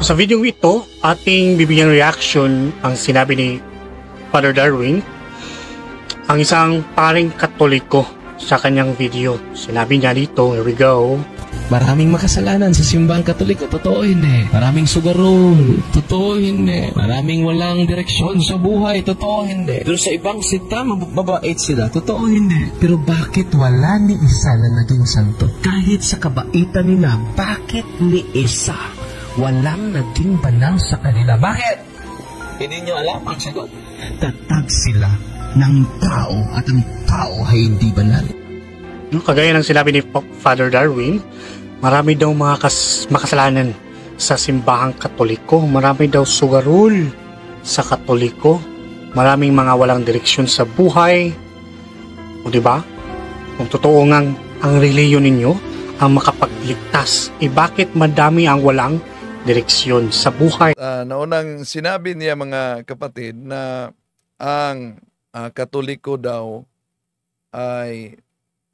Sa video ito, ating bibigyan reaction ang sinabi ni Father Darwin, ang isang paring katoliko sa kanyang video. Sinabi niya dito, here we go. Maraming makasalanan sa simbahang katoliko, totoo yun eh. Maraming sugarol, totoo yun eh. Maraming walang direksyon sa buhay, totoo hindi. Eh. Pero sa ibang sikta, mababait sila, totoo hindi. Pero bakit wala ni isa na naging santo? Kahit sa kabaitan nila, bakit ni isa? walang naging banal sa kanila. Bakit? Hindi nyo alam ang sagot. Tatag sila ng tao at ang tao ay hindi banal. Kagaya ng sinabi ni Father Darwin, marami daw mga kas- makasalanan sa simbahang katoliko. Marami daw sugarol sa katoliko. Maraming mga walang direksyon sa buhay. O di ba? Kung totoo ngang ang reliyon ninyo, ang makapagligtas, e bakit madami ang walang direksyon sa buhay. Uh, naunang sinabi niya mga kapatid na ang uh, katoliko daw ay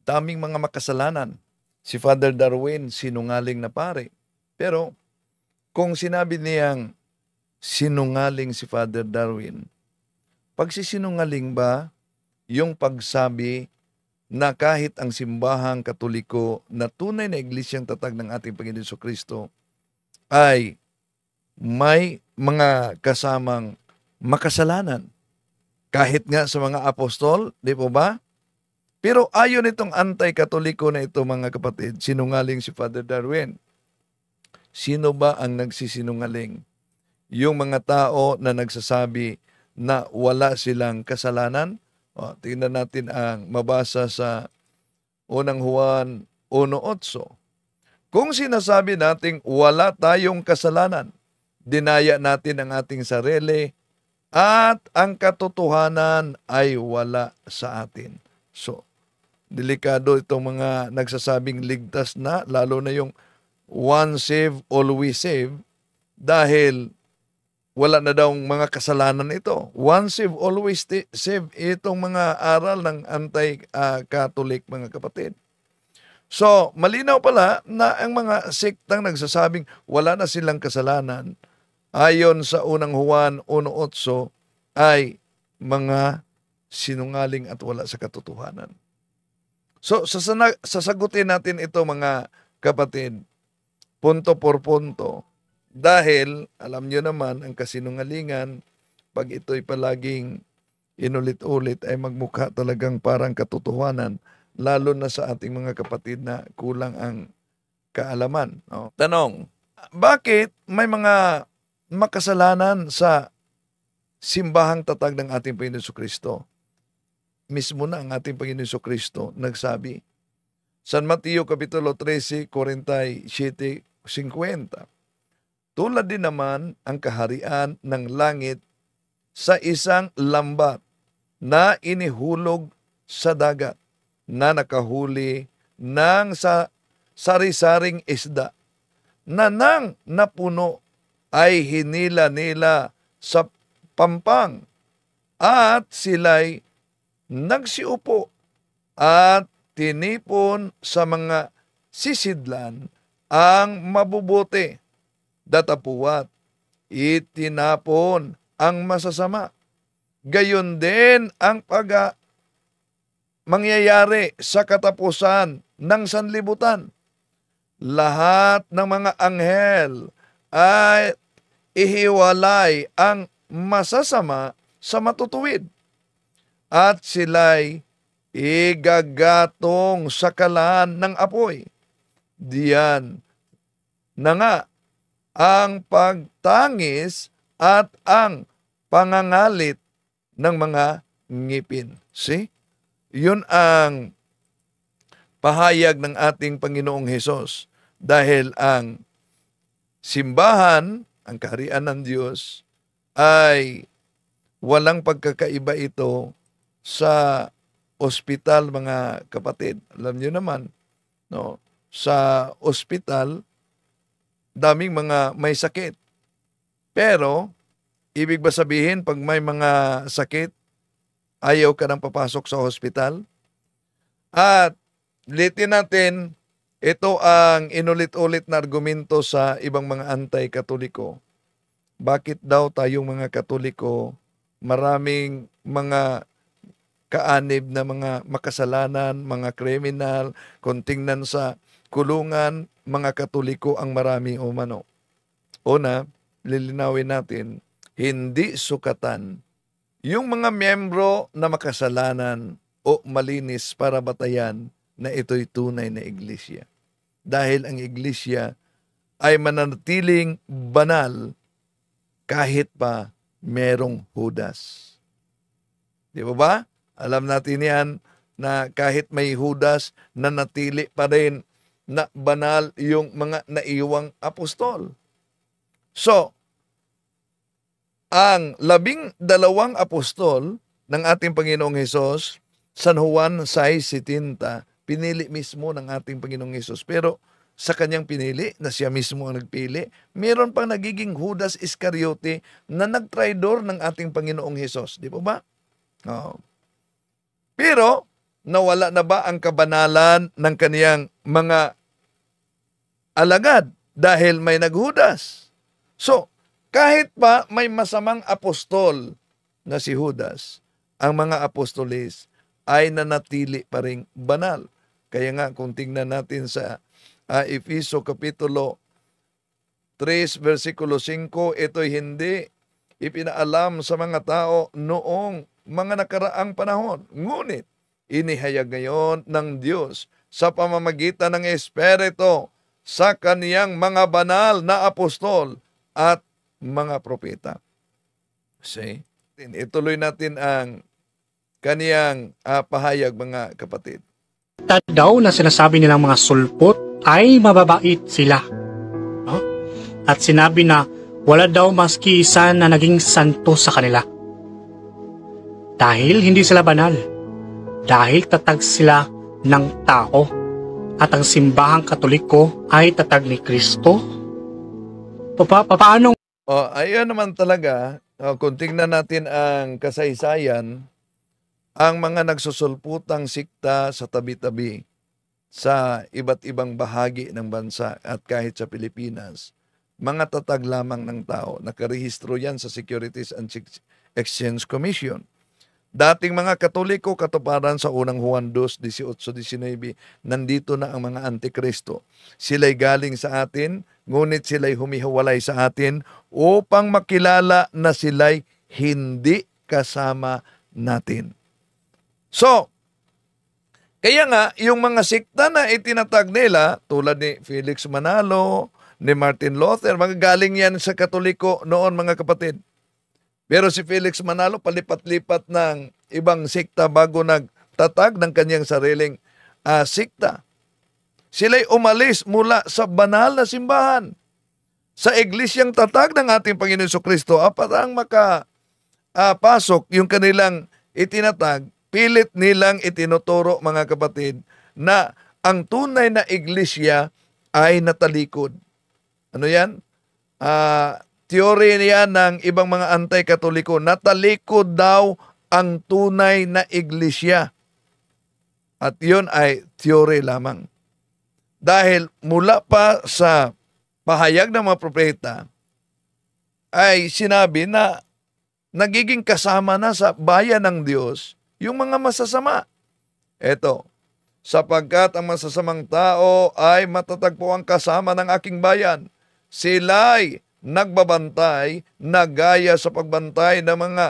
daming mga makasalanan. Si Father Darwin, sinungaling na pare. Pero kung sinabi niyang sinungaling si Father Darwin, pagsisinungaling ba yung pagsabi na kahit ang simbahang katoliko na tunay na iglesyang tatag ng ating Panginoon Kristo ay may mga kasamang makasalanan. Kahit nga sa mga apostol, di po ba? Pero ayon itong anti-katoliko na ito mga kapatid, sinungaling si Father Darwin. Sino ba ang nagsisinungaling? Yung mga tao na nagsasabi na wala silang kasalanan? O, tingnan natin ang mabasa sa unang Juan 1.8. Kung sinasabi nating wala tayong kasalanan, dinaya natin ang ating sarili at ang katotohanan ay wala sa atin. So, delikado itong mga nagsasabing ligtas na, lalo na yung one save, always save, dahil wala na daw mga kasalanan ito. One save, always save, itong mga aral ng anti-Catholic ah, mga kapatid. So, malinaw pala na ang mga sektang nagsasabing wala na silang kasalanan ayon sa unang Juan 1.8 ay mga sinungaling at wala sa katotohanan. So, sasana- sasagutin natin ito mga kapatid, punto por punto, dahil alam nyo naman ang kasinungalingan pag ito'y palaging inulit-ulit ay magmukha talagang parang katotohanan lalo na sa ating mga kapatid na kulang ang kaalaman. No? Tanong, bakit may mga makasalanan sa simbahang tatag ng ating Panginoon Kristo? Mismo na ang ating Panginoon Kristo nagsabi. San Mateo Kapitulo 1347 50. Tulad din naman ang kaharian ng langit sa isang lambat na inihulog sa dagat na nakahuli ng sa sari-saring isda na nang napuno ay hinila nila sa pampang at sila'y nagsiupo at tinipon sa mga sisidlan ang mabubuti datapuwat itinapon ang masasama gayon din ang pag mangyayari sa katapusan ng sanlibutan. Lahat ng mga anghel ay ihiwalay ang masasama sa matutuwid at sila'y igagatong sa kalaan ng apoy. Diyan na nga ang pagtangis at ang pangangalit ng mga ngipin. See? Yun ang pahayag ng ating Panginoong Hesus dahil ang simbahan, ang kaharian ng Diyos, ay walang pagkakaiba ito sa ospital mga kapatid. Alam niyo naman, no? Sa ospital daming mga may sakit. Pero ibig ba sabihin pag may mga sakit ayaw ka nang papasok sa hospital. At litin natin, ito ang inulit-ulit na argumento sa ibang mga anti-katoliko. Bakit daw tayong mga katoliko maraming mga kaanib na mga makasalanan, mga kriminal, kung tingnan sa kulungan, mga katoliko ang marami umano. Una, lilinawin natin, hindi sukatan yung mga miyembro na makasalanan o malinis para batayan na ito'y tunay na iglesia. Dahil ang iglesia ay mananatiling banal kahit pa merong Judas. Di ba ba? Alam natin yan na kahit may Judas, nanatili pa rin na banal yung mga naiwang apostol. So, ang labing dalawang apostol ng ating Panginoong Hesus, San Juan 6.70, pinili mismo ng ating Panginoong Hesus. Pero sa kanyang pinili, na siya mismo ang nagpili, meron pang nagiging Judas Iscariote na nagtraidor ng ating Panginoong Hesus. Di po ba? Oo. Oh. Pero, nawala na ba ang kabanalan ng kaniyang mga alagad dahil may naghudas? So, kahit pa may masamang apostol na si Judas, ang mga apostolis ay nanatili pa rin banal. Kaya nga kung tingnan natin sa uh, ah, Efiso Kapitulo 3, versikulo 5, ito'y hindi ipinaalam sa mga tao noong mga nakaraang panahon. Ngunit inihayag ngayon ng Diyos sa pamamagitan ng Espiritu sa kaniyang mga banal na apostol at mga propeta. See? Ituloy natin ang kaniyang uh, pahayag mga kapatid. Ta daw na sinasabi nilang mga sulpot ay mababait sila. No? At sinabi na wala daw maski isa na naging santo sa kanila. Dahil hindi sila banal. Dahil tatag sila ng tao. At ang simbahang katoliko ay tatag ni Kristo. Papa, paano Oh, ayun naman talaga, oh, kung tingnan natin ang kasaysayan, ang mga nagsusulputang sikta sa tabi-tabi sa iba't ibang bahagi ng bansa at kahit sa Pilipinas, mga tatag lamang ng tao. Nakarehistro yan sa Securities and Exchange Commission. Dating mga Katoliko, katuparan sa unang Juan 2, 18-19, nandito na ang mga Antikristo. Sila'y galing sa atin, ngunit sila'y humihiwalay sa atin upang makilala na sila'y hindi kasama natin. So, kaya nga, yung mga sikta na itinatag nila, tulad ni Felix Manalo, ni Martin Luther, mga galing yan sa Katoliko noon mga kapatid. Pero si Felix Manalo palipat-lipat ng ibang sikta bago nagtatag ng kanyang sariling uh, sikta. Sila'y umalis mula sa banal na simbahan. Sa iglesyang tatag ng ating Panginoon so Kristo, apat ah, ang makapasok ah, uh, yung kanilang itinatag, pilit nilang itinuturo mga kapatid na ang tunay na iglesia ay natalikod. Ano yan? Uh, Teorya niya ng ibang mga anti-katoliko na talikod daw ang tunay na iglesia. At yun ay teorya lamang. Dahil mula pa sa pahayag ng mga propeta, ay sinabi na nagiging kasama na sa bayan ng Diyos yung mga masasama. Eto, sapagkat ang masasamang tao ay matatagpo ang kasama ng aking bayan. Sila'y nagbabantay na gaya sa pagbantay ng mga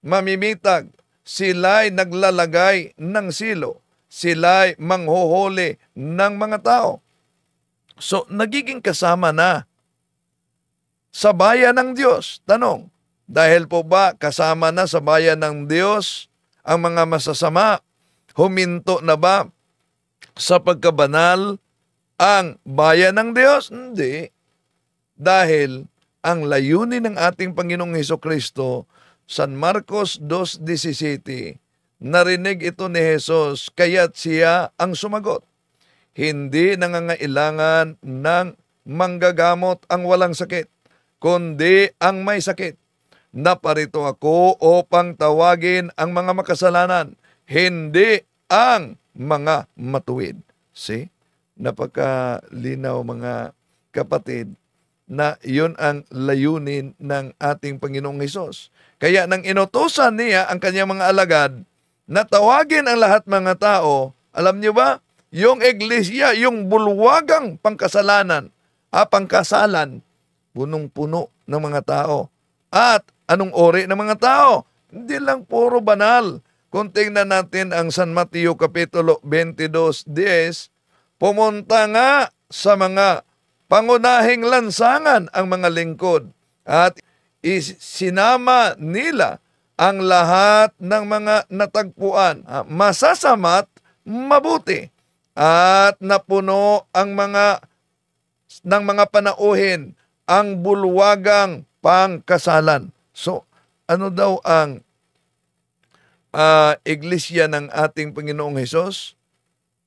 mamimitag. Sila'y naglalagay ng silo. Sila'y manghuhuli ng mga tao. So, nagiging kasama na sa bayan ng Diyos. Tanong, dahil po ba kasama na sa bayan ng Diyos ang mga masasama? Huminto na ba sa pagkabanal ang bayan ng Diyos? Hindi. Dahil ang layunin ng ating Panginoong Heso Kristo, San Marcos 2.17, narinig ito ni Jesus, kaya't siya ang sumagot. Hindi nangangailangan ng manggagamot ang walang sakit, kundi ang may sakit. Naparito ako upang tawagin ang mga makasalanan, hindi ang mga matuwid. See? Napakalinaw mga kapatid na yun ang layunin ng ating Panginoong Hesus. Kaya nang inutosan niya ang kanyang mga alagad na tawagin ang lahat mga tao, alam niyo ba, yung iglesia, yung bulwagang pangkasalanan, ah, pangkasalan, punong-puno ng mga tao. At anong ori ng mga tao? Hindi lang puro banal. Kung tingnan natin ang San Mateo Kapitulo 22.10, pumunta nga sa mga pangunahing lansangan ang mga lingkod at isinama nila ang lahat ng mga natagpuan. Masasama't mabuti at napuno ang mga ng mga panauhin ang bulwagang pangkasalan. So, ano daw ang uh, iglesia ng ating Panginoong Hesus?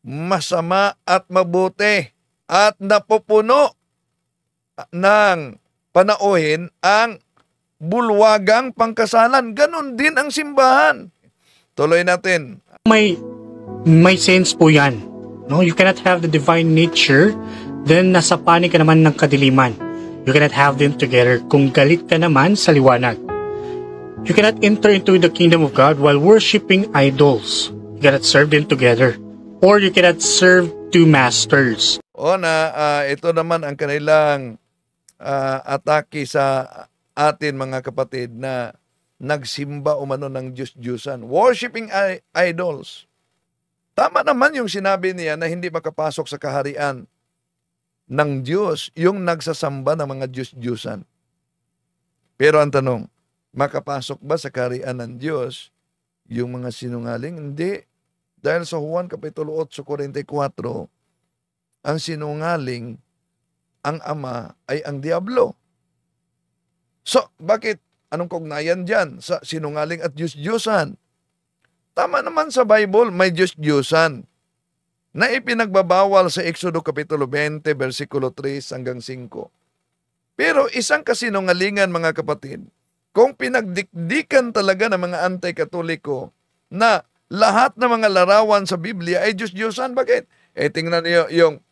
Masama at mabuti at napupuno ng panauhin ang bulwagang pangkasalan. Ganon din ang simbahan. Tuloy natin. May may sense po 'yan. No, you cannot have the divine nature then nasa panig ka naman ng kadiliman. You cannot have them together kung galit ka naman sa liwanag. You cannot enter into the kingdom of God while worshiping idols. You cannot serve them together. Or you cannot serve two masters. O na uh, ito naman ang kanilang uh, atake sa atin mga kapatid na nagsimba umano ng Diyos-Diyusan. Worshipping idols. Tama naman yung sinabi niya na hindi makapasok sa kaharian ng Diyos yung nagsasamba ng mga Diyos-Diyusan. Pero ang tanong, makapasok ba sa kaharian ng Diyos yung mga sinungaling? Hindi. Dahil sa Juan Kapitulo 8, 44, ang sinungaling, ang ama ay ang diablo. So, bakit? Anong kaugnayan dyan sa sinungaling at Diyos-Diyosan? Tama naman sa Bible, may Diyos-Diyosan na ipinagbabawal sa Exodo Kapitulo 20, versikulo 3 hanggang 5. Pero isang kasinungalingan mga kapatid, kung pinagdikdikan talaga ng mga anti-katoliko na lahat ng mga larawan sa Biblia ay Diyos-Diyosan, bakit? E tingnan niyo yung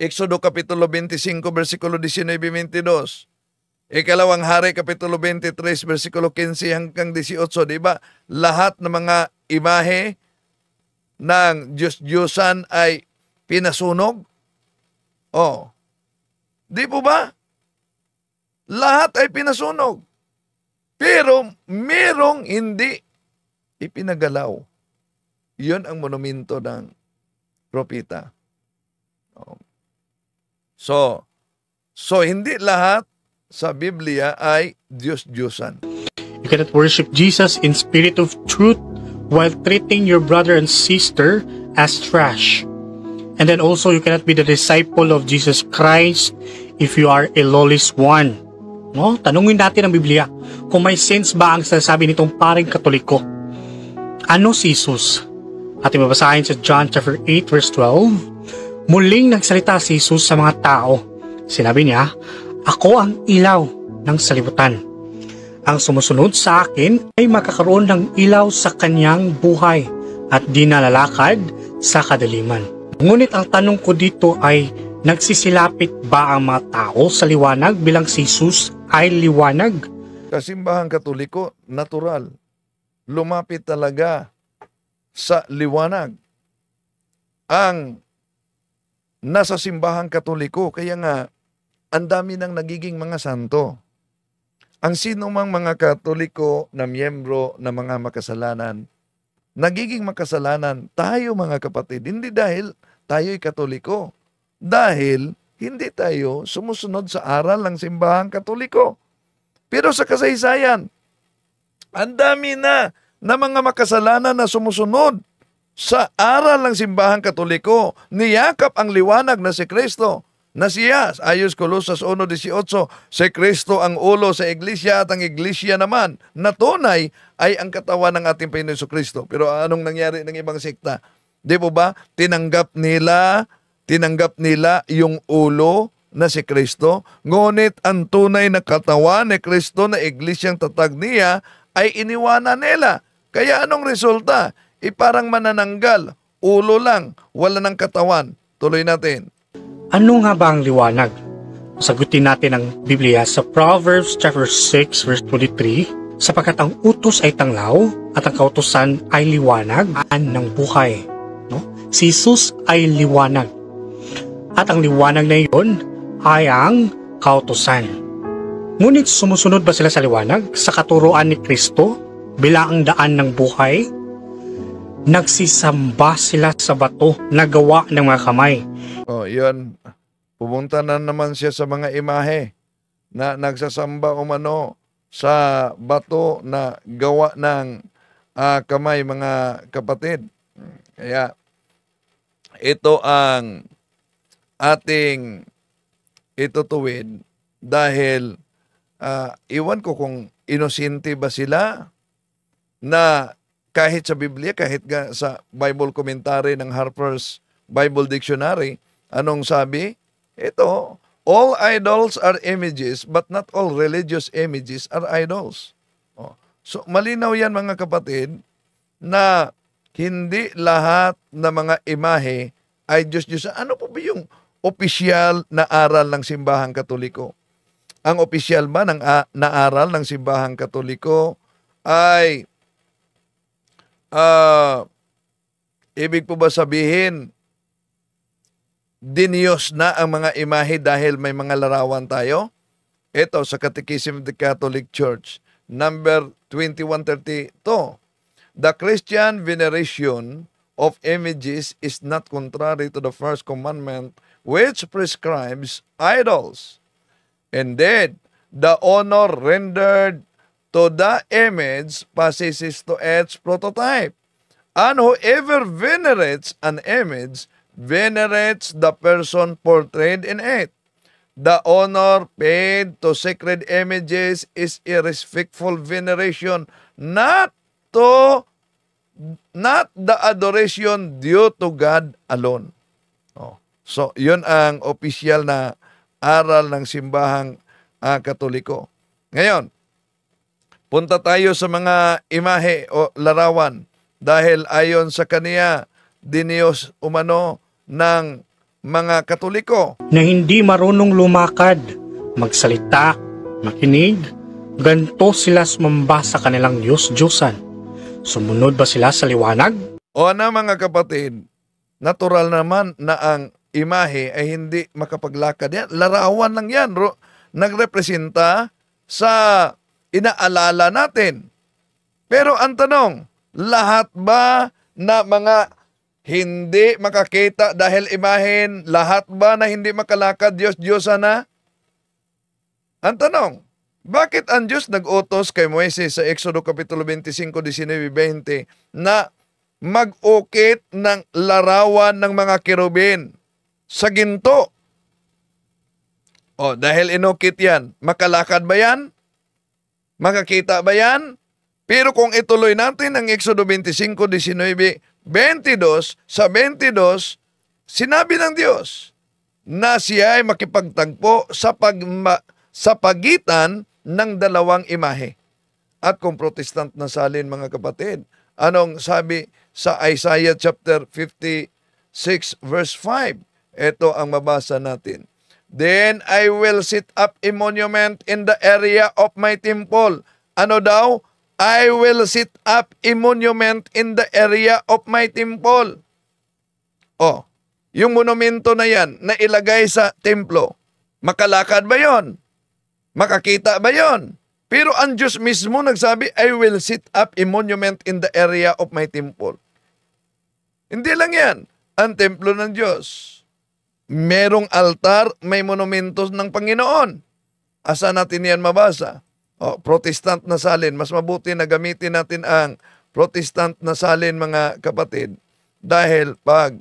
Exodo Kapitulo 25, versikulo 19-22. Ikalawang hari, Kapitulo 23, versikulo 15 hanggang 18. Diba? Lahat ng mga imahe ng Diyos-Diyosan ay pinasunog? Oh. Di po ba? Lahat ay pinasunog. Pero merong hindi ipinagalaw. Yun ang monumento ng propita. Oh. So, so hindi lahat sa Biblia ay Diyos-Diyosan. You cannot worship Jesus in spirit of truth while treating your brother and sister as trash. And then also, you cannot be the disciple of Jesus Christ if you are a lawless one. No? Tanungin natin ang Biblia kung may sense ba ang sinasabi nitong paring katoliko. Ano si Jesus? Ating mabasahin sa John chapter 8 verse 12. Muling nagsalita si Jesus sa mga tao. Sinabi niya, Ako ang ilaw ng salibutan. Ang sumusunod sa akin ay makakaroon ng ilaw sa kanyang buhay at di nalalakad sa kadiliman. Ngunit ang tanong ko dito ay, nagsisilapit ba ang mga tao sa liwanag bilang si Jesus ay liwanag? Kasimbahan katoliko, natural. Lumapit talaga sa liwanag ang nasa simbahang katoliko. Kaya nga, ang dami nang nagiging mga santo. Ang sino mang mga katoliko na miyembro na mga makasalanan, nagiging makasalanan tayo mga kapatid. Hindi dahil tayo'y katoliko. Dahil hindi tayo sumusunod sa aral ng simbahang katoliko. Pero sa kasaysayan, ang dami na na mga makasalanan na sumusunod sa aral ng simbahang katoliko, niyakap ang liwanag na si Kristo na siya, ayos Colossus 1.18, si Kristo ang ulo sa iglesia at ang iglesia naman na tunay ay ang katawan ng ating Panginoon Kristo. Pero anong nangyari ng ibang sekta? Di po ba? Tinanggap nila, tinanggap nila yung ulo na si Kristo, ngunit ang tunay na katawan ni Kristo na iglesyang tatag niya ay iniwanan nila. Kaya anong resulta? eh parang manananggal, ulo lang, wala ng katawan. Tuloy natin. Ano nga ba ang liwanag? Sagutin natin ang Biblia sa Proverbs chapter 6 verse 23 sapagkat ang utos ay tanglaw at ang kautusan ay liwanag ng buhay. No? Si Jesus ay liwanag. At ang liwanag na iyon ay ang kautusan. Ngunit sumusunod ba sila sa liwanag sa katuruan ni Kristo bilang ang daan ng buhay nagsisamba sila sa bato na gawa ng mga kamay. Oh, yun. Pumunta na naman siya sa mga imahe na nagsasamba umano sa bato na gawa ng uh, kamay mga kapatid. Kaya ito ang ating itutuwid dahil uh, iwan ko kung inosente ba sila na kahit sa Biblia, kahit sa Bible commentary ng Harper's Bible Dictionary, anong sabi? Ito, all idols are images, but not all religious images are idols. Oh. So, malinaw yan mga kapatid, na hindi lahat na mga imahe ay Diyos-Diyos. Ano po ba yung opisyal na aral ng simbahang katoliko? Ang opisyal ba ng ah, na aral ng simbahang katoliko ay uh, ibig po ba sabihin, diniyos na ang mga imahe dahil may mga larawan tayo? Ito sa Catechism of the Catholic Church, number 2132. The Christian veneration of images is not contrary to the first commandment which prescribes idols. Indeed, the honor rendered to the image passes to its prototype. And whoever venerates an image venerates the person portrayed in it. The honor paid to sacred images is a respectful veneration, not to not the adoration due to God alone. Oh. So, yun ang official na aral ng simbahang uh, katoliko. Ngayon, Punta tayo sa mga imahe o larawan dahil ayon sa kaniya, diniyos umano ng mga Katoliko. Na hindi marunong lumakad, magsalita, makinig, ganto sila sumamba sa kanilang Diyos-Diyosan. Sumunod ba sila sa liwanag? O na mga kapatid, natural naman na ang imahe ay hindi makapaglakad yan. Larawan lang yan. Ro- nagrepresenta sa inaalala natin. Pero ang tanong, lahat ba na mga hindi makakita dahil imahin, lahat ba na hindi makalakad Diyos Diyosa na? Ang tanong, bakit ang Diyos nag-utos kay Moises sa Exodo Kapitulo 25, 19, 20 na mag-ukit ng larawan ng mga kirubin sa ginto? O, dahil inukit yan, makalakad ba yan? Makakita ba yan? Pero kung ituloy natin ang Exodo 25, 19, 22, sa 22, sinabi ng Diyos na siya ay makipagtagpo sa, pagma, sa pagitan ng dalawang imahe. At kung protestant na salin mga kapatid, anong sabi sa Isaiah chapter 56 verse 5? Ito ang mabasa natin. Then I will set up a monument in the area of my temple. Ano daw? I will set up a monument in the area of my temple. Oh, yung monumento na yan na ilagay sa templo. Makalakad ba yon? Makakita ba yon? Pero ang Diyos mismo nagsabi, I will set up a monument in the area of my temple. Hindi lang yan, ang templo ng Diyos merong altar, may monumentos ng Panginoon. Asa natin yan mabasa? O, protestant na salin. Mas mabuti na gamitin natin ang protestant na salin mga kapatid. Dahil pag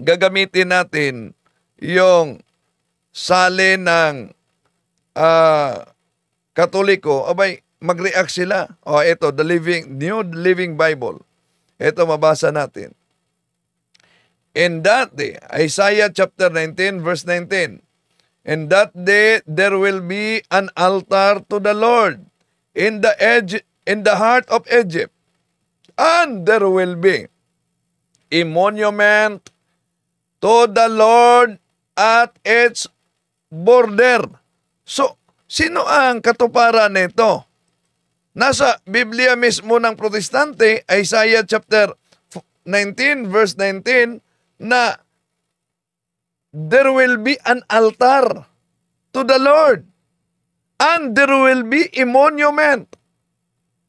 gagamitin natin yung salin ng uh, katoliko, abay, mag-react sila. O, ito, the living, New Living Bible. Ito, mabasa natin. In that day, Isaiah chapter 19 verse 19, In that day there will be an altar to the Lord in the edge in the heart of Egypt, and there will be a monument to the Lord at its border. So, sino ang katuparan nito? Nasa Biblia mismo ng Protestante, Isaiah chapter 19 verse 19, na there will be an altar to the Lord and there will be a monument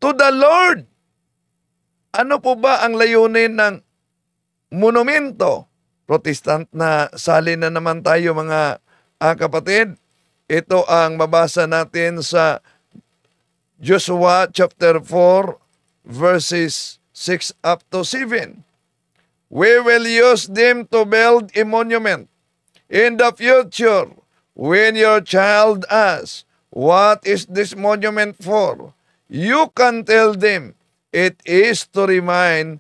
to the Lord. Ano po ba ang layunin ng monumento? Protestant na sali na naman tayo mga ah, kapatid. Ito ang mabasa natin sa Joshua chapter 4 verses 6 up to 7. we will use them to build a monument. In the future, when your child asks, What is this monument for? you can tell them it is to remind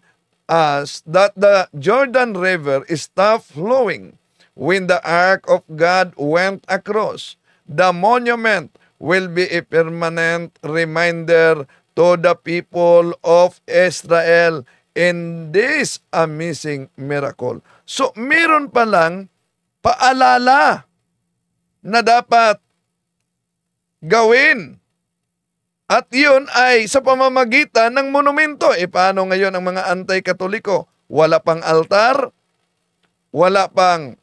us that the Jordan River stopped flowing when the Ark of God went across. The monument will be a permanent reminder to the people of Israel in this amazing miracle. So, meron pa lang paalala na dapat gawin. At yun ay sa pamamagitan ng monumento. E paano ngayon ang mga anti-katoliko? Wala pang altar, wala pang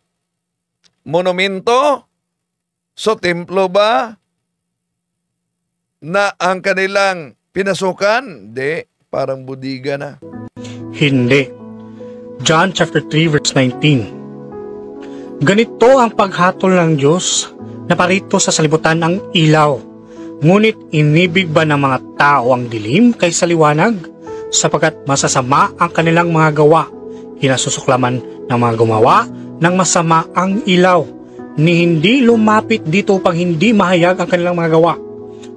monumento, so templo ba na ang kanilang pinasukan? Di, parang budiga na. Hindi. John chapter 3 verse 19. Ganito ang paghatol ng Diyos na parito sa salibutan ang ilaw. Ngunit inibig ba ng mga tao ang dilim kaysa liwanag? Sapagat masasama ang kanilang mga gawa. Kinasusuklaman ng mga gumawa ng masama ang ilaw. Ni hindi lumapit dito upang hindi mahayag ang kanilang mga gawa.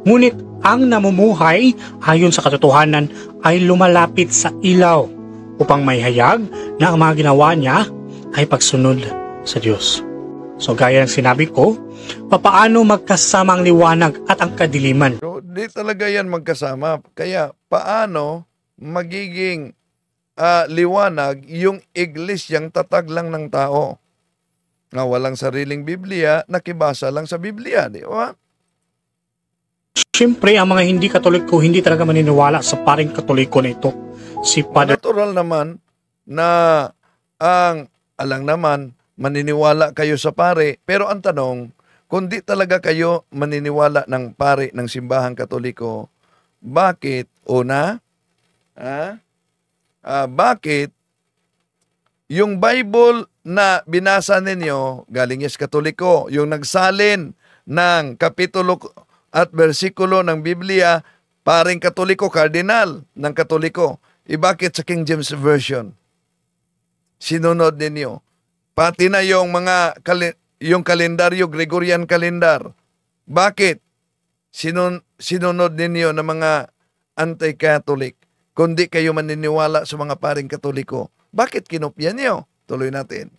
Ngunit ang namumuhay ayon sa katotohanan ay lumalapit sa ilaw upang may hayag na ang mga ginawa niya ay pagsunod sa Diyos. So gaya ng sinabi ko, paano magkasama ang liwanag at ang kadiliman? So, di talaga yan magkasama. Kaya paano magiging uh, liwanag yung iglesyang tatag lang ng tao? Na walang sariling Biblia, nakibasa lang sa Biblia, di ba? Siyempre, ang mga hindi katoliko hindi talaga maniniwala sa paring katoliko na ito. Si Father... Natural naman na ang alang naman maniniwala kayo sa pare pero ang tanong kundi talaga kayo maniniwala ng pare ng simbahang katoliko bakit una ha? ah bakit yung Bible na binasa ninyo galing yes katoliko yung nagsalin ng kapitulo at bersikulo ng Biblia paring katoliko kardinal ng katoliko eh bakit sa King James Version? Sinunod ninyo. Pati na yung mga kal- yung kalendaryo, Gregorian kalendar. Bakit? Sinun- sinunod ninyo ng mga anti-Catholic. Kundi kayo maniniwala sa mga paring Katoliko. Bakit kinopya niyo? Tuloy natin.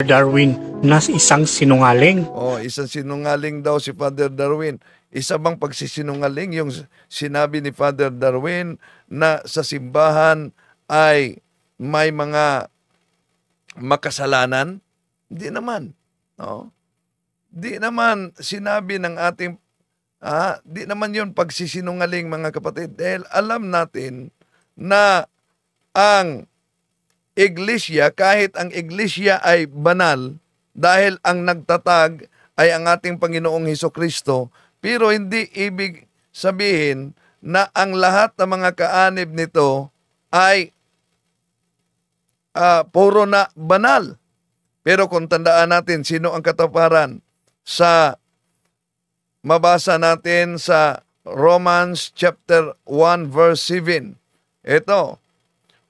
Darwin nas isang sinungaling. Oh, isang sinungaling daw si Father Darwin. Isa bang pagsisinungaling yung sinabi ni Father Darwin na sa simbahan ay may mga makasalanan? Hindi naman. No? Di naman sinabi ng ating Ah, di naman yon pagsisinungaling mga kapatid. Dahil alam natin na ang iglesia, kahit ang iglesia ay banal, dahil ang nagtatag ay ang ating Panginoong Heso Kristo, pero hindi ibig sabihin na ang lahat ng mga kaanib nito ay uh, puro na banal. Pero kung tandaan natin sino ang kataparan sa mabasa natin sa Romans chapter 1 verse 7. Ito,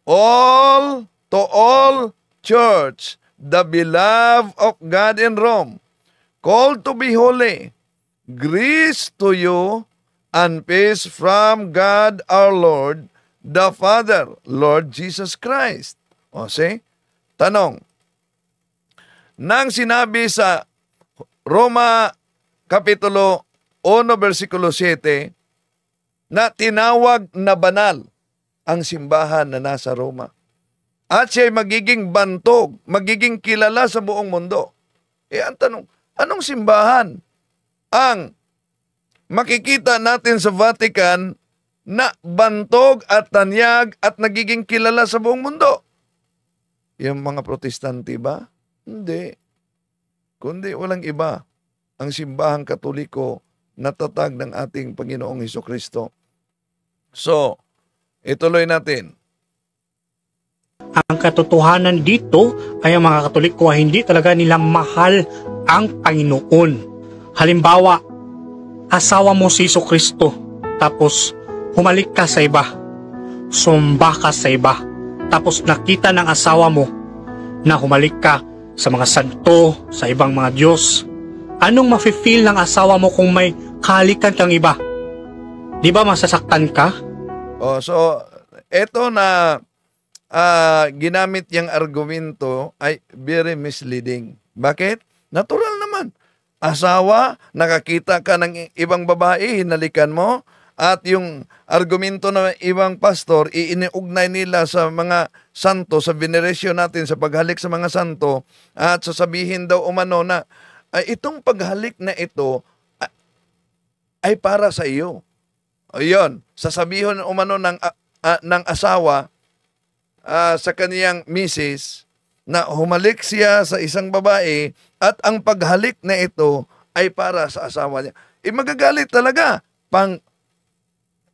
all to all church, the beloved of God in Rome, called to be holy, Grace to you and peace from God our Lord, the Father, Lord Jesus Christ. O, see? Tanong. Nang sinabi sa Roma Kapitulo 1, versikulo 7, na tinawag na banal ang simbahan na nasa Roma. At siya ay magiging bantog, magiging kilala sa buong mundo. E ang tanong, anong simbahan ang makikita natin sa Vatican na bantog at tanyag at nagiging kilala sa buong mundo. Yung mga protestante ba? Hindi. Kundi walang iba ang simbahang katoliko na tatag ng ating Panginoong Heso Kristo. So, ituloy natin. Ang katotohanan dito ay ang mga katoliko ay hindi talaga nila mahal ang Panginoon Halimbawa, asawa mo si Iso Kristo, tapos humalik ka sa iba, sumba ka sa iba, tapos nakita ng asawa mo na humalik ka sa mga santo, sa ibang mga Diyos. Anong mafe-feel ng asawa mo kung may kalikan kang iba? Di ba masasaktan ka? Oh, so, eto na uh, ginamit niyang argumento ay very misleading. Bakit? Natural Asawa, nakakita ka ng ibang babae, hinalikan mo. At yung argumento ng ibang pastor, iiniugnay nila sa mga santo, sa veneration natin, sa paghalik sa mga santo, at sasabihin daw umano na, ay itong paghalik na ito ay, ay para sa iyo. Ayun, sasabihin umano ng, uh, uh, ng asawa uh, sa kaniyang misis na humalik siya sa isang babae at ang paghalik na ito ay para sa asawa niya. E magagalit talaga. Pang,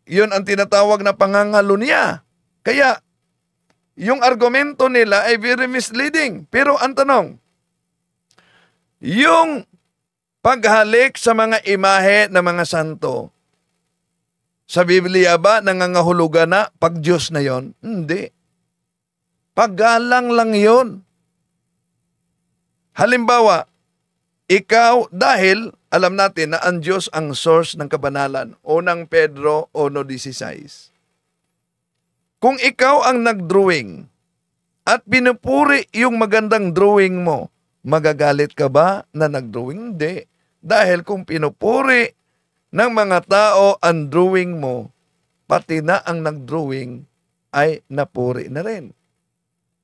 yun ang tinatawag na pangangalo niya. Kaya, yung argumento nila ay very misleading. Pero ang tanong, yung paghalik sa mga imahe ng mga santo, sa Biblia ba nangangahulugan na pag Diyos na yon? Hindi. Paggalang lang yon. Halimbawa, ikaw dahil alam natin na ang Diyos ang source ng kabanalan. Unang Pedro 1.16 Kung ikaw ang nagdrawing at pinupuri yung magandang drawing mo, magagalit ka ba na nagdrawing? Hindi. Dahil kung pinupuri ng mga tao ang drawing mo, pati na ang nagdrawing ay napuri na rin.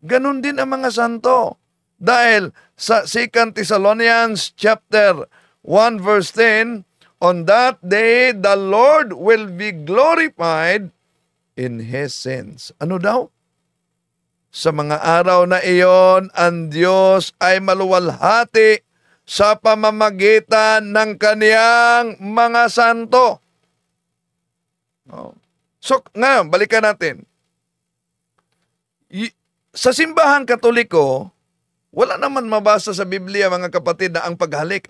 Ganon din ang mga santo. Dahil sa 2 Thessalonians chapter 1 verse 10, On that day, the Lord will be glorified in His sins. Ano daw? Sa mga araw na iyon, ang Diyos ay maluwalhati sa pamamagitan ng kaniyang mga santo. Oh. So, ngayon, balikan natin. Sa simbahan katoliko, wala naman mabasa sa Biblia mga kapatid na ang paghalik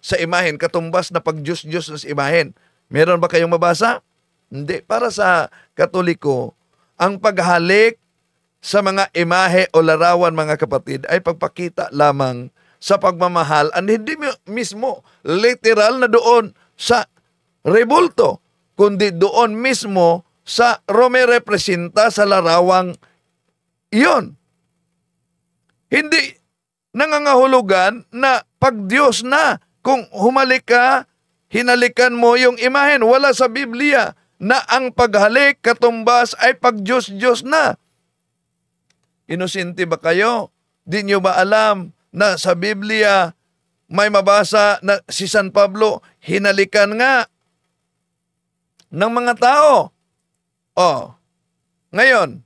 sa imahen, katumbas na pagjus-jus sa imahen. Meron ba kayong mabasa? Hindi. Para sa Katoliko, ang paghalik sa mga imahe o larawan mga kapatid ay pagpakita lamang sa pagmamahal at hindi mismo literal na doon sa rebulto, kundi doon mismo sa Rome representa sa larawang iyon. Hindi nangangahulugan na pagdiyos na. Kung humalik ka, hinalikan mo yung imahen. Wala sa Biblia na ang paghalik katumbas ay pagdiyos-diyos na. Inusinti ba kayo? Di nyo ba alam na sa Biblia may mabasa na si San Pablo, hinalikan nga ng mga tao. Oh, ngayon,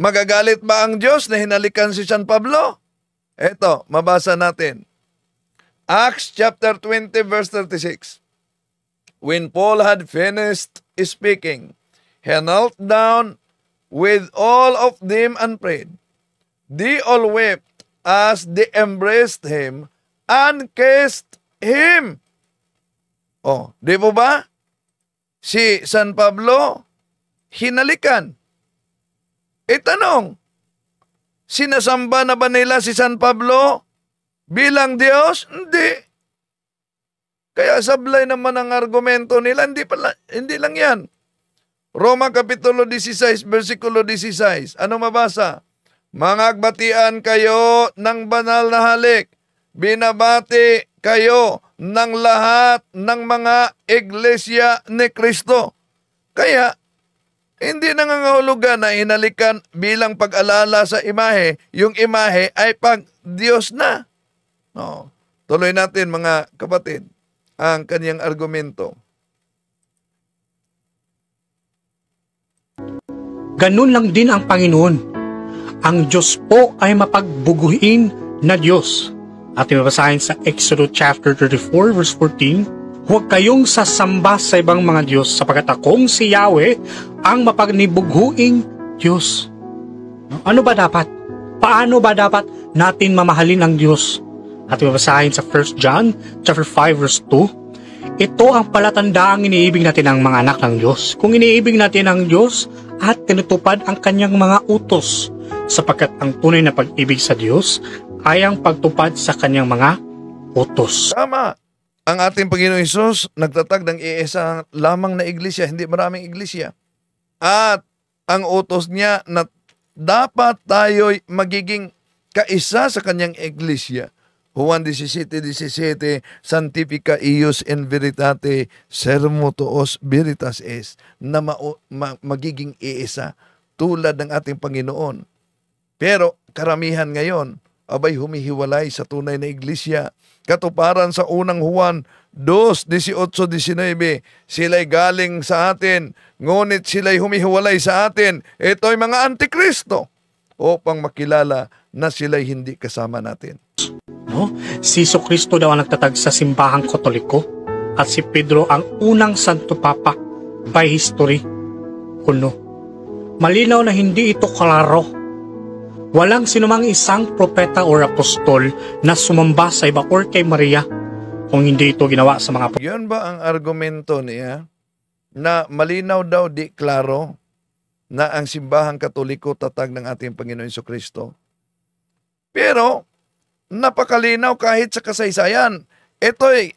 magagalit ba ang Diyos na hinalikan si San Pablo? Ito, mabasa natin. Acts chapter 20 verse 36. When Paul had finished speaking, he knelt down with all of them and prayed. They all wept as they embraced him and kissed him. Oh, di po ba? Si San Pablo, hinalikan. Itanong, Sinasamba na ba nila si San Pablo bilang Diyos? Hindi. Kaya sablay naman ang argumento nila, hindi, pala, hindi lang yan. Roma Kapitulo 16, versikulo 16. Ano mabasa? Mga agbatian kayo ng banal na halik. Binabati kayo ng lahat ng mga iglesia ni Kristo. Kaya, hindi nangangahulugan na inalikan bilang pag-alala sa imahe. Yung imahe ay pag Diyos na. No. Tuloy natin mga kapatid ang kanyang argumento. Ganun lang din ang Panginoon. Ang Diyos po ay mapagbuguhin na Diyos. At ibabasahin sa Exodus chapter 34 verse 14, Huwag kayong sasamba sa ibang mga Diyos sapagat akong si Yahweh ang mapagnibughuing Diyos. Ano ba dapat? Paano ba dapat natin mamahalin ang Diyos? At mabasahin sa 1 John chapter 5 verse 2. Ito ang palatandaang iniibig natin ang mga anak ng Diyos. Kung iniibig natin ang Diyos at tinutupad ang kanyang mga utos, sapagkat ang tunay na pag-ibig sa Diyos ay ang pagtupad sa kanyang mga utos. Tama! ang ating Panginoong Isus nagtatag ng iisa e lamang na iglesia, hindi maraming iglesia. At ang utos niya na dapat tayo magiging kaisa sa kanyang iglesia. Juan 17.17, 17, Santifica ius in veritate, sermo tuos veritas es, na ma- ma- magiging iisa e tulad ng ating Panginoon. Pero karamihan ngayon, abay humihiwalay sa tunay na iglesia. Katuparan sa unang Juan 2.18-19, sila'y galing sa atin, ngunit sila'y humihiwalay sa atin. Ito'y mga antikristo upang makilala na sila'y hindi kasama natin. No? Si Iso Kristo daw ang nagtatag sa simbahang katoliko at si Pedro ang unang Santo Papa by history. Kuno, malinaw na hindi ito kalaro Walang sinumang isang propeta o apostol na sumamba sa iba or kay Maria kung hindi ito ginawa sa mga... Yun ba ang argumento niya? Na malinaw daw di klaro na ang simbahang katoliko tatag ng ating Panginoon Iso Kristo. Pero, napakalinaw kahit sa kasaysayan. Ito ay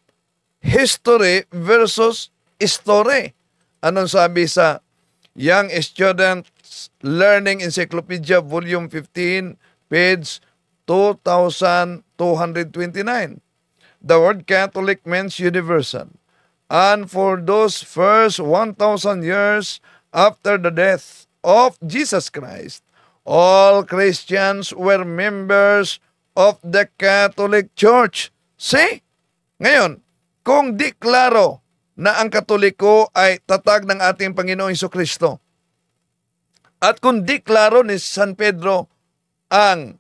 history versus story. Anong sabi sa Young Students Learning Encyclopedia Volume 15, page 2229. The word Catholic means universal. And for those first 1,000 years after the death of Jesus Christ, all Christians were members of the Catholic Church. See? Ngayon, kung di klaro na ang Katoliko ay tatag ng ating Panginoong Iso Kristo. At kung deklaro ni San Pedro ang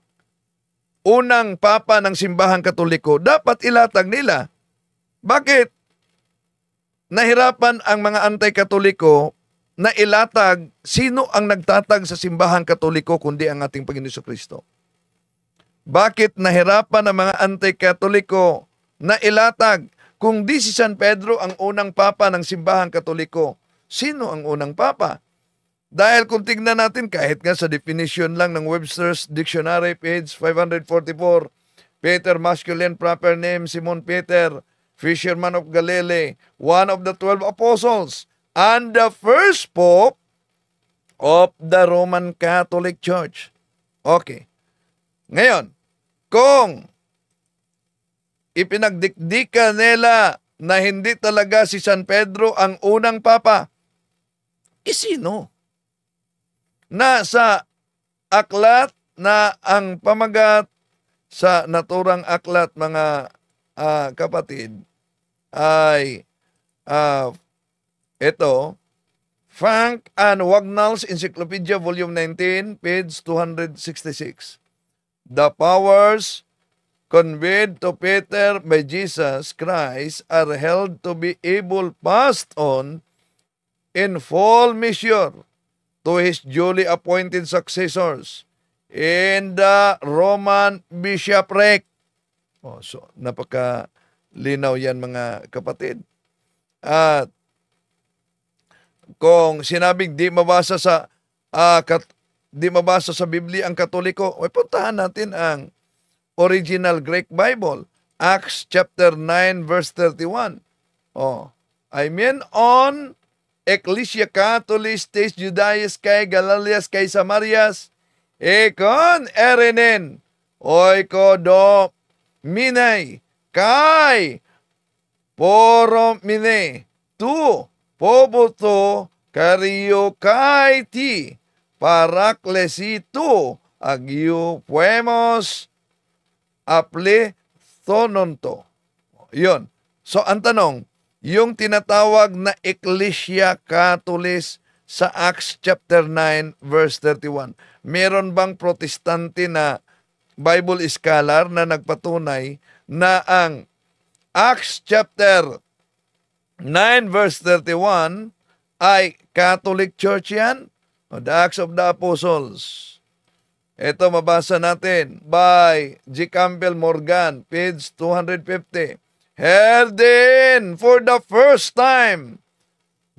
unang papa ng simbahang Katoliko, dapat ilatag nila. Bakit nahirapan ang mga anti-Katoliko na ilatag sino ang nagtatag sa simbahang Katoliko kundi ang ating Panginoon Kristo? Bakit nahirapan ang mga anti-Katoliko na ilatag kung di si San Pedro ang unang papa ng simbahang katoliko, sino ang unang papa? Dahil kung tignan natin kahit nga sa definition lang ng Webster's Dictionary, page 544, Peter, masculine proper name, Simon Peter, fisherman of Galilee, one of the 12 apostles, and the first pope of the Roman Catholic Church. Okay. Ngayon, kung ipinagdikdika nila na hindi talaga si San Pedro ang unang papa. E sino? Nasa aklat na ang pamagat sa naturang aklat mga uh, kapatid ay uh, ah, ito Frank and Wagnall's Encyclopedia Volume 19 page 266 The powers conveyed to Peter by Jesus Christ are held to be able passed on in full measure to his duly appointed successors in the Roman bishopric. Oh, so, napaka linaw yan mga kapatid. At kung sinabing di mabasa sa uh, kat, di mabasa sa Biblia ang Katoliko, ay puntahan natin ang original Greek Bible, Acts chapter 9 verse 31. Oh, I mean on Ecclesia Catholicis tes Judaeus kay Galalias kay Samarias ekon erenen oiko do minay kai poro mine tu poboto kario kai ti paraklesi tu agio puemos aplethononto. Yun. So ang tanong, yung tinatawag na Ecclesia Catulis sa Acts chapter 9 verse 31, meron bang protestante na Bible scholar na nagpatunay na ang Acts chapter 9 verse 31 ay Catholic Church yan? The Acts of the Apostles. Ito mabasa natin by G. Campbell Morgan, page 250. Here then, for the first time,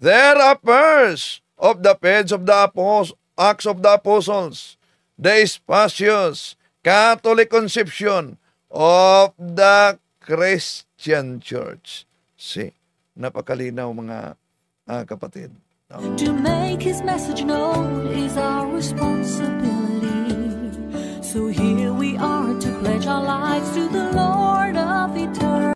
there appears of the page of the apostles, Acts of the Apostles, the spacious Catholic conception of the Christian Church. See, napakalinaw mga uh, kapatid. No? To make His message known is our responsibility. we are to pledge our lives to the Lord of eternity.